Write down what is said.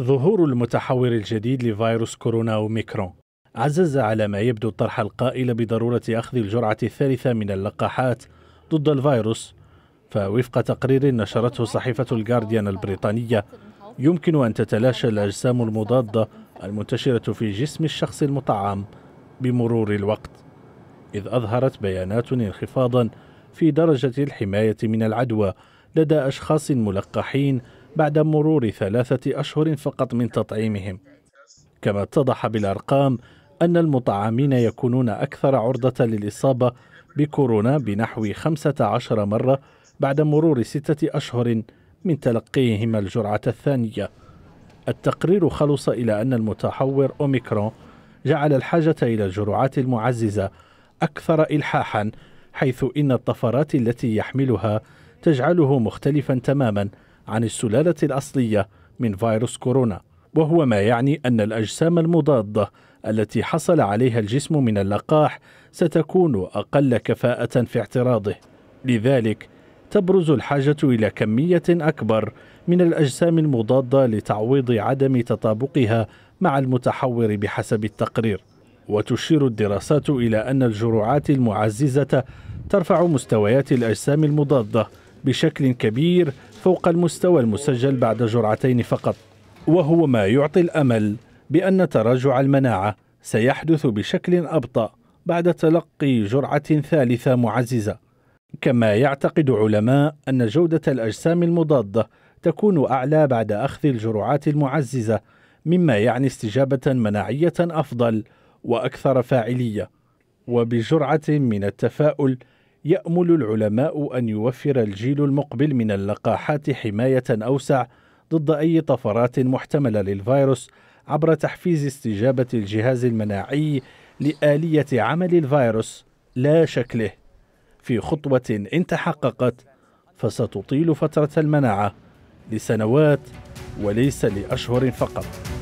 ظهور المتحور الجديد لفيروس كورونا أوميكرون عزز على ما يبدو الطرح القائل بضرورة أخذ الجرعة الثالثة من اللقاحات ضد الفيروس فوفق تقرير نشرته صحيفة الجارديان البريطانية يمكن أن تتلاشى الأجسام المضادة المنتشرة في جسم الشخص المطعم بمرور الوقت إذ أظهرت بيانات انخفاضا في درجة الحماية من العدوى لدى أشخاص ملقحين بعد مرور ثلاثة أشهر فقط من تطعيمهم كما اتضح بالأرقام أن المطعمين يكونون أكثر عرضة للإصابة بكورونا بنحو 15 مرة بعد مرور ستة أشهر من تلقيهم الجرعة الثانية التقرير خلص إلى أن المتحور أوميكرون جعل الحاجة إلى الجرعات المعززة أكثر إلحاحا حيث إن الطفرات التي يحملها تجعله مختلفا تماما عن السلالة الأصلية من فيروس كورونا وهو ما يعني أن الأجسام المضادة التي حصل عليها الجسم من اللقاح ستكون أقل كفاءة في اعتراضه لذلك تبرز الحاجة إلى كمية أكبر من الأجسام المضادة لتعويض عدم تطابقها مع المتحور بحسب التقرير وتشير الدراسات إلى أن الجرعات المعززة ترفع مستويات الأجسام المضادة بشكل كبير فوق المستوى المسجل بعد جرعتين فقط وهو ما يعطي الامل بان تراجع المناعه سيحدث بشكل ابطا بعد تلقي جرعه ثالثه معززه كما يعتقد علماء ان جوده الاجسام المضاده تكون اعلى بعد اخذ الجرعات المعززه مما يعني استجابه مناعيه افضل واكثر فاعليه وبجرعه من التفاؤل يأمل العلماء أن يوفر الجيل المقبل من اللقاحات حماية أوسع ضد أي طفرات محتملة للفيروس عبر تحفيز استجابة الجهاز المناعي لآلية عمل الفيروس لا شكله في خطوة إن تحققت فستطيل فترة المناعة لسنوات وليس لأشهر فقط